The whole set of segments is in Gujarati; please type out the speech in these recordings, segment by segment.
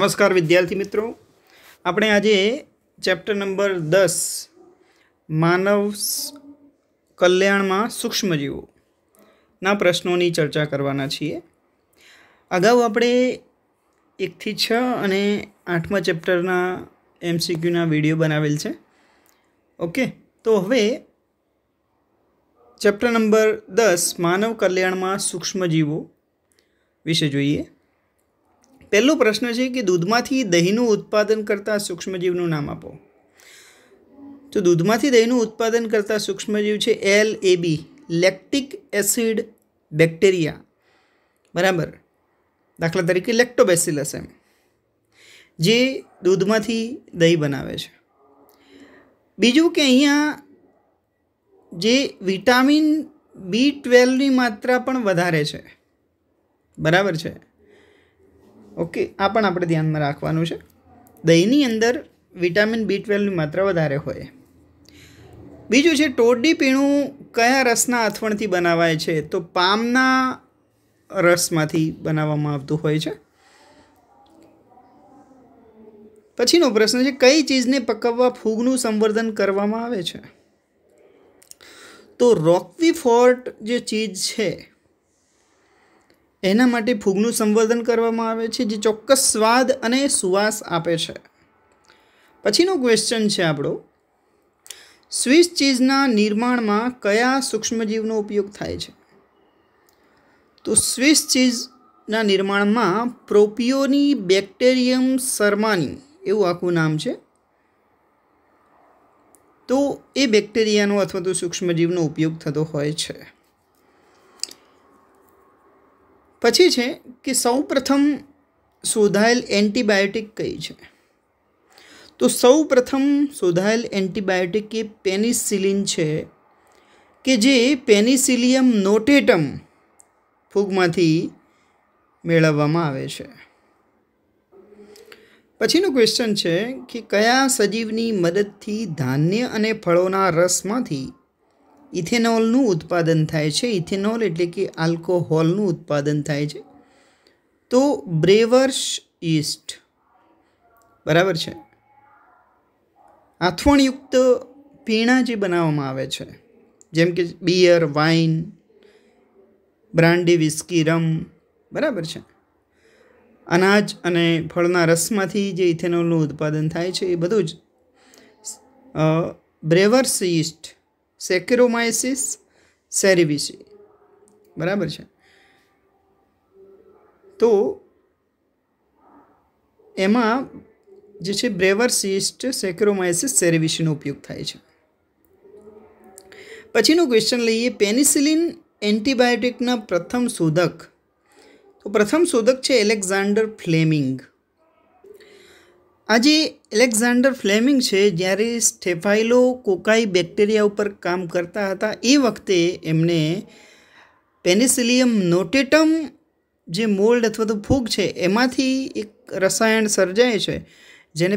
નમસ્કાર વિદ્યાર્થી મિત્રો આપણે આજે ચેપ્ટર નંબર દસ માનવ કલ્યાણમાં સૂક્ષ્મજીવો ના પ્રશ્નોની ચર્ચા કરવાના છીએ અગાઉ આપણે એકથી છ અને આઠમા ચેપ્ટરના એમસીક્યુના વિડીયો બનાવેલ છે ઓકે તો હવે ચેપ્ટર નંબર દસ માનવ કલ્યાણમાં સૂક્ષ્મજીવો વિશે જોઈએ પહેલો પ્રશ્ન છે કે દૂધમાંથી દહીંનું ઉત્પાદન કરતા સૂક્ષ્મજીવનું નામ આપો તો દૂધમાંથી દહીંનું ઉત્પાદન કરતા સૂક્ષ્મજીવ છે L A B lactic acid bacteria બરાબર દાખલા તરીકે લેક્ટોબેસિલસ એમ જે દૂધમાંથી દહીં બનાવે છે બીજું કે અહીંયા જે વિટામિન બી ટ્વેલ્વની માત્રા પણ વધારે છે બરાબર છે ઓકે આ પણ આપણે ધ્યાનમાં રાખવાનું છે દહીંની અંદર વિટામિન બી ટ્વેલ્વની માત્રા વધારે હોય બીજું છે ટોડી પીણું કયા રસના અથવણથી બનાવાય છે તો પામના રસમાંથી બનાવવામાં આવતું હોય છે પછીનો પ્રશ્ન છે કઈ ચીજને પકવવા ફૂગનું સંવર્ધન કરવામાં આવે છે તો રોકવી ફોર્ટ જે ચીજ છે એના માટે ફૂગનું સંવર્ધન કરવામાં આવે છે જે ચોક્કસ સ્વાદ અને સુવાસ આપે છે પછીનો ક્વેશ્ચન છે આપણો સ્વિસ ચીઝના નિર્માણમાં કયા સૂક્ષ્મજીવનો ઉપયોગ થાય છે તો સ્વિસ ચીઝના નિર્માણમાં પ્રોપિયોની બેક્ટેરિયમ શર્માની એવું આખું નામ છે તો એ બેક્ટેરિયાનો અથવા તો સૂક્ષ્મજીવનો ઉપયોગ થતો હોય છે પછી છે કે સૌપ્રથમ શોધાયેલ એન્ટીબાયોટિક કઈ છે તો સૌપ્રથમ શોધાયેલ એન્ટીબાયોટિક એ પેનિસિલિન છે કે જે પેનિસિલિયમ નોટેટમ ફૂગમાંથી મેળવવામાં આવે છે પછીનો ક્વેશ્ચન છે કે કયા સજીવની મદદથી ધાન્ય અને ફળોના રસમાંથી ઇથેનોલનું ઉત્પાદન થાય છે ઇથેનોલ એટલે કે આલ્કોહોલનું ઉત્પાદન થાય છે તો બ્રેવર્સ ઇસ્ટ બરાબર છે આથવણયુક્ત પીણા જે બનાવવામાં આવે છે જેમ કે beer wine brandy whisky rum બરાબર છે અનાજ અને ફળના રસમાંથી જે ઇથેનોલનું ઉત્પાદન થાય છે એ બધું જ બ્રેવર્સ ઇસ્ટ સેક્રોમાયસિસ સેરિવિસી બરાબર છે તો એમાં જે છે બ્રેવરસિસ્ટ સિસ્ટ સેક્રોમાયસિસ સેરિવિસીનો ઉપયોગ થાય છે પછીનું ક્વેશ્ચન લઈએ પેનિસિલિન એન્ટીબાયોટિકના પ્રથમ શોધક તો પ્રથમ શોધક છે એલેક્ઝાન્ડર ફ્લેમિંગ આજે એલેક્ઝાન્ડર ફ્લેમિંગ છે જ્યારે સ્ટેફાઇલો કોકાઈ બેક્ટેરિયા ઉપર કામ કરતા હતા એ વખતે એમણે પેનિસિલિયમ નોટેટમ જે મોલ્ડ અથવા તો ફૂગ છે એમાંથી એક રસાયણ સર્જાય છે જેને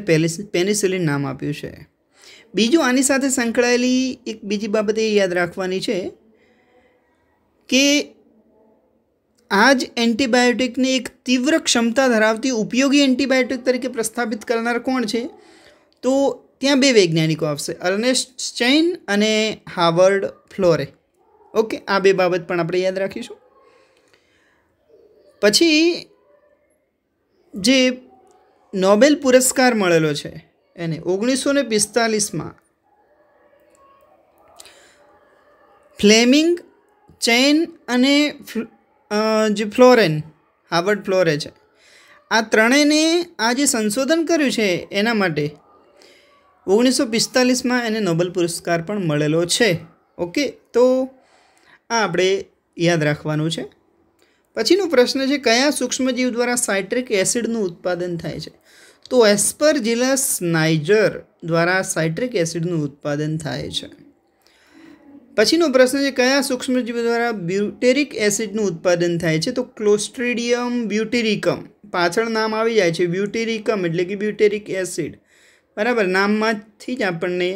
પેનિસિલિન નામ આપ્યું છે બીજું આની સાથે સંકળાયેલી એક બીજી બાબત એ યાદ રાખવાની છે કે આ જ એન્ટીબાયોટિકને એક તીવ્ર ક્ષમતા ધરાવતી ઉપયોગી એન્ટીબાયોટિક તરીકે પ્રસ્થાપિત કરનાર કોણ છે તો ત્યાં બે વૈજ્ઞાનિકો આવશે અર્નેસ્ટ સ્ટેઇન અને હાવર્ડ ફ્લોરે ઓકે આ બે બાબત પણ આપણે યાદ રાખીશું પછી જે નોબેલ પુરસ્કાર મળેલો છે એને ઓગણીસો ને પિસ્તાલીસમાં ફ્લેમિંગ ચેન અને જે ફ્લોરેન હાવર્ડ ફ્લોરે છે આ ત્રણેયને આ જે સંશોધન કર્યું છે એના માટે ઓગણીસો પિસ્તાલીસમાં એને નોબલ પુરસ્કાર પણ મળેલો છે ઓકે તો આ આપણે યાદ રાખવાનું છે પછીનો પ્રશ્ન છે કયા સૂક્ષ્મજીવ દ્વારા સાઇટ્રિક એસિડનું ઉત્પાદન થાય છે તો એસ્પરજિલસ નાઇજર દ્વારા સાઇટ્રિક એસિડનું ઉત્પાદન થાય છે પછીનો પ્રશ્ન છે કયા સૂક્ષ્મજીવો દ્વારા બ્યુટેરિક એસિડનું ઉત્પાદન થાય છે તો ક્લોસ્ટ્રીડિયમ બ્યુટેરિકમ પાછળ નામ આવી જાય છે બ્યુટેરિકમ એટલે કે બ્યુટેરિક એસિડ બરાબર નામમાંથી જ આપણને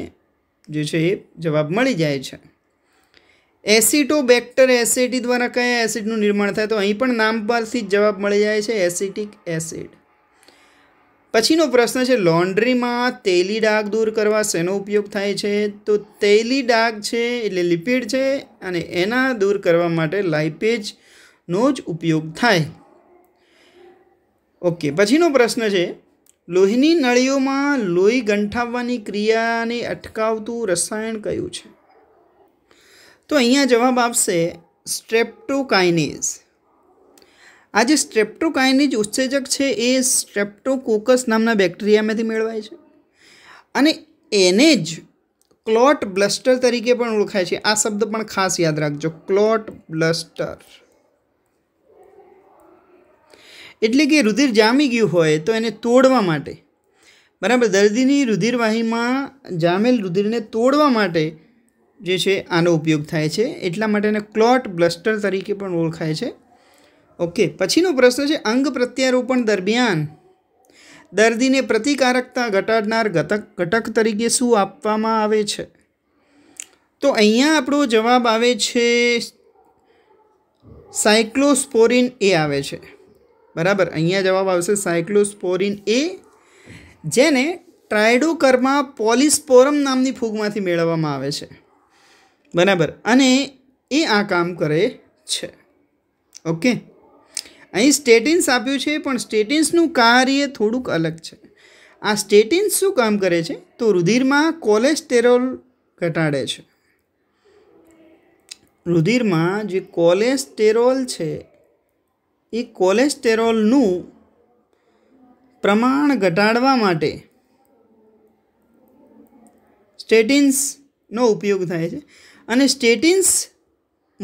જે છે એ જવાબ મળી જાય છે એસિટોબેક્ટર એસિટી દ્વારા કયા એસિડનું નિર્માણ થાય તો અહીં પણ નામ પરથી જ જવાબ મળી જાય છે એસિટિક એસિડ પછીનો પ્રશ્ન છે લોન્ડ્રીમાં તેલી ડાઘ દૂર કરવા શેનો ઉપયોગ થાય છે તો તેલી ડાઘ છે એટલે લિપિડ છે અને એના દૂર કરવા માટે લાઇપેજનો જ ઉપયોગ થાય ઓકે પછીનો પ્રશ્ન છે લોહીની નળીઓમાં લોહી ગંઠાવવાની ક્રિયાને અટકાવતું રસાયણ કયું છે તો અહીંયા જવાબ આપશે સ્ટ્રેપ્ટોકાઇનેઝ આ જે જ ઉત્સેજક છે એ સ્ટ્રેપ્ટોકોકસ નામના બેક્ટેરિયામાંથી મેળવાય છે અને એને જ ક્લોટ બ્લસ્ટર તરીકે પણ ઓળખાય છે આ શબ્દ પણ ખાસ યાદ રાખજો ક્લોટ બ્લસ્ટર એટલે કે રુધિર જામી ગયું હોય તો એને તોડવા માટે બરાબર દર્દીની રુધિરવાહીમાં જામેલ રુધિરને તોડવા માટે જે છે આનો ઉપયોગ થાય છે એટલા માટે એને ક્લોટ બ્લસ્ટર તરીકે પણ ઓળખાય છે ઓકે પછીનો પ્રશ્ન છે અંગ પ્રત્યારોપણ દરમિયાન દર્દીને પ્રતિકારકતા ઘટાડનાર ઘટક ઘટક તરીકે શું આપવામાં આવે છે તો અહીંયા આપણો જવાબ આવે છે સાયક્લોસ્પોરિન એ આવે છે બરાબર અહીંયા જવાબ આવશે સાયક્લોસ્પોરિન એ જેને ટ્રાયડોકરમાં પોલિસ્પોરમ નામની ફૂગમાંથી મેળવવામાં આવે છે બરાબર અને એ આ કામ કરે છે ઓકે અહીં સ્ટેટિન્સ આપ્યું છે પણ સ્ટેટિન્સનું કાર્ય થોડુંક અલગ છે આ સ્ટેટિન્સ શું કામ કરે છે તો રુધિરમાં કોલેસ્ટેરોલ ઘટાડે છે રુધિરમાં જે કોલેસ્ટેરોલ છે એ કોલેસ્ટેરોલનું પ્રમાણ ઘટાડવા માટે સ્ટેટિન્સનો ઉપયોગ થાય છે અને સ્ટેટિન્સ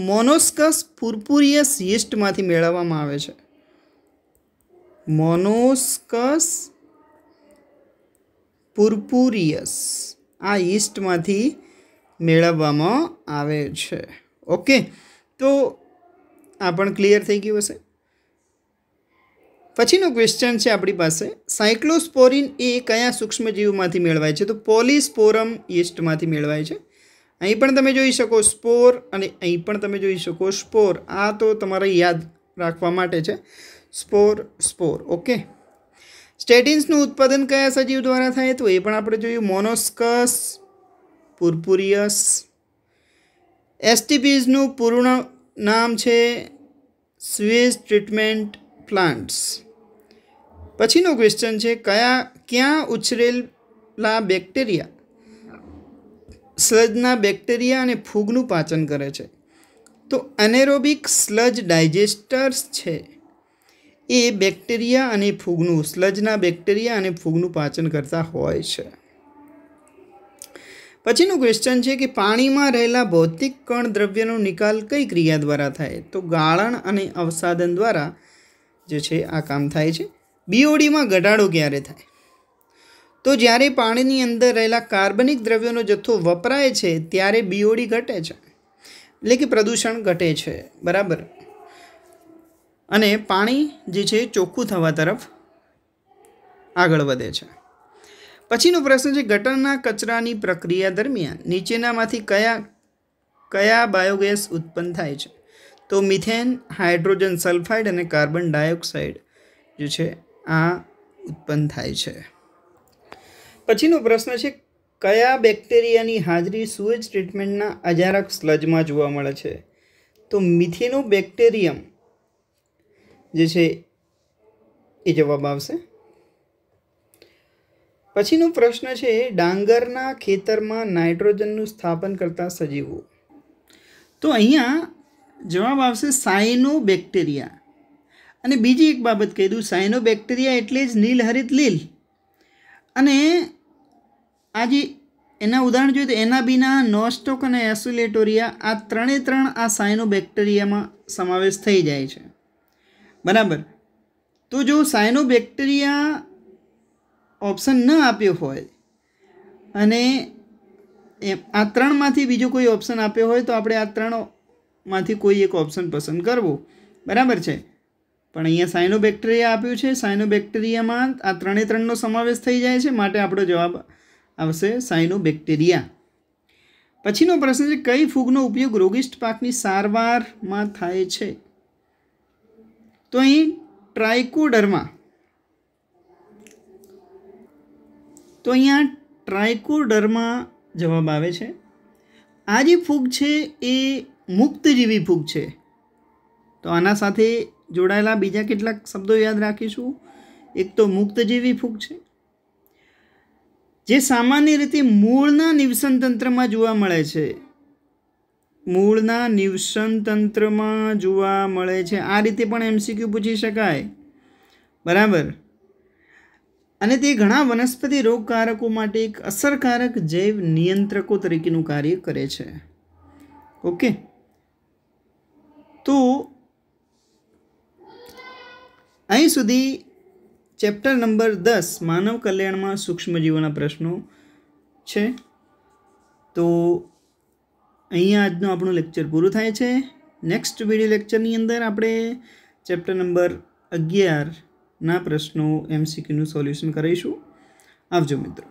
મોનોસ્કસ ફુરપુરિયસ યીસ્ટમાંથી મેળવવામાં આવે છે મોનોસ્કસ પુરપુરિયસ આ યીસ્ટમાંથી મેળવવામાં આવે છે ઓકે તો આ પણ ક્લિયર થઈ ગયું હશે પછીનું ક્વેશ્ચન છે આપણી પાસે સાયક્લોસ્પોરિન એ કયા સૂક્ષ્મજીવમાંથી મેળવાય છે તો પોલિસ્પોરમ યીસ્ટમાંથી મેળવાય છે અહીં પણ તમે જોઈ શકો સ્પોર અને અહીં પણ તમે જોઈ શકો સ્પોર આ તો તમારે યાદ રાખવા માટે છે સ્પોર સ્પોર ઓકે સ્ટેટિન્સનું ઉત્પાદન કયા સજીવ દ્વારા થાય તો એ પણ આપણે જોયું મોનોસ્કસ પુરપુરિયસ એસટીપીઝનું પૂર્ણ નામ છે સ્વેઝ ટ્રીટમેન્ટ પ્લાન્ટ્સ પછીનો ક્વેશ્ચન છે કયા ક્યાં ઉછરેલા બેક્ટેરિયા સ્લજના બેક્ટેરિયા અને ફૂગનું પાચન કરે છે તો એનેરોબિક સ્લજ ડાયજેસ્ટર્સ છે એ બેક્ટેરિયા અને ફૂગનું સ્લજના બેક્ટેરિયા અને ફૂગનું પાચન કરતા હોય છે પછીનું ક્વેશ્ચન છે કે પાણીમાં રહેલા ભૌતિક કણ દ્રવ્યનો નિકાલ કઈ ક્રિયા દ્વારા થાય તો ગાળણ અને અવસાદન દ્વારા જે છે આ કામ થાય છે બીઓડીમાં ઘટાડો ક્યારે થાય તો જ્યારે પાણીની અંદર રહેલા કાર્બનિક દ્રવ્યોનો જથ્થો વપરાય છે ત્યારે બીઓડી ઘટે છે એટલે કે પ્રદૂષણ ઘટે છે બરાબર અને પાણી જે છે ચોખ્ખું થવા તરફ આગળ વધે છે પછીનો પ્રશ્ન છે ગટરના કચરાની પ્રક્રિયા દરમિયાન નીચેનામાંથી કયા કયા બાયોગેસ ઉત્પન્ન થાય છે તો મિથેન હાઇડ્રોજન સલ્ફાઇડ અને કાર્બન ડાયોક્સાઇડ જે છે આ ઉત્પન્ન થાય છે પછીનો પ્રશ્ન છે કયા બેક્ટેરિયાની હાજરી સુએજ ટ્રીટમેન્ટના અજારક સ્લજમાં જોવા મળે છે તો મિથેનો બેક્ટેરિયમ જે છે એ જવાબ આવશે પછીનો પ્રશ્ન છે ડાંગરના ખેતરમાં નાઇટ્રોજનનું સ્થાપન કરતા સજીવો તો અહીંયા જવાબ આવશે સાયનો બેક્ટેરિયા અને બીજી એક બાબત કહી દઉં સાયનો બેક્ટેરિયા એટલે જ નીલહરિત લીલ અને આ જે એના ઉદાહરણ જોઈએ તો એના બીના નોસ્ટોક અને એસ્યુલેટોરિયા આ ત્રણે ત્રણ આ સાયનોબેક્ટેરિયામાં સમાવેશ થઈ જાય છે બરાબર તો જો સાયનોબેક્ટેરિયા ઓપ્શન ન આપ્યો હોય અને આ ત્રણમાંથી બીજો કોઈ ઓપ્શન આપ્યો હોય તો આપણે આ ત્રણમાંથી કોઈ એક ઓપ્શન પસંદ કરવો બરાબર છે પણ અહીંયા સાયનોબેક્ટેરિયા આપ્યું છે સાયનોબેક્ટેરિયામાં આ ત્રણે ત્રણનો સમાવેશ થઈ જાય છે માટે આપણો જવાબ આવશે સાયનોબેક્ટેરિયા પછીનો પ્રશ્ન છે કઈ ફૂગનો ઉપયોગ રોગિષ્ટ પાકની સારવારમાં થાય છે તો અહીં ટ્રાયકોડરમાં તો અહીંયા ટ્રાયકોડરમાં જવાબ આવે છે આ જે ફૂગ છે એ મુક્તજીવી ફૂગ છે તો આના સાથે જોડાયેલા બીજા કેટલાક શબ્દો યાદ રાખીશું એક તો મુક્તજીવી ફૂગ છે જે સામાન્ય રીતે મૂળના નિવસન તંત્રમાં જોવા મળે છે મૂળના નિવસન તંત્રમાં જોવા મળે છે આ રીતે પણ એમસીક્યુ પૂછી શકાય બરાબર અને તે ઘણા વનસ્પતિ રોગકારકો માટે એક અસરકારક જૈવ નિયંત્રકો તરીકેનું કાર્ય કરે છે ઓકે તો અહીં સુધી ચેપ્ટર નંબર દસ માનવ કલ્યાણમાં સૂક્ષ્મજીવોના પ્રશ્નો છે તો અહીંયા આજનું આપણું લેક્ચર પૂરું થાય છે નેક્સ્ટ વિડીયો લેક્ચરની અંદર આપણે ચેપ્ટર નંબર અગિયારના પ્રશ્નો એમસીક્યુનું સોલ્યુશન કરીશું આવજો મિત્રો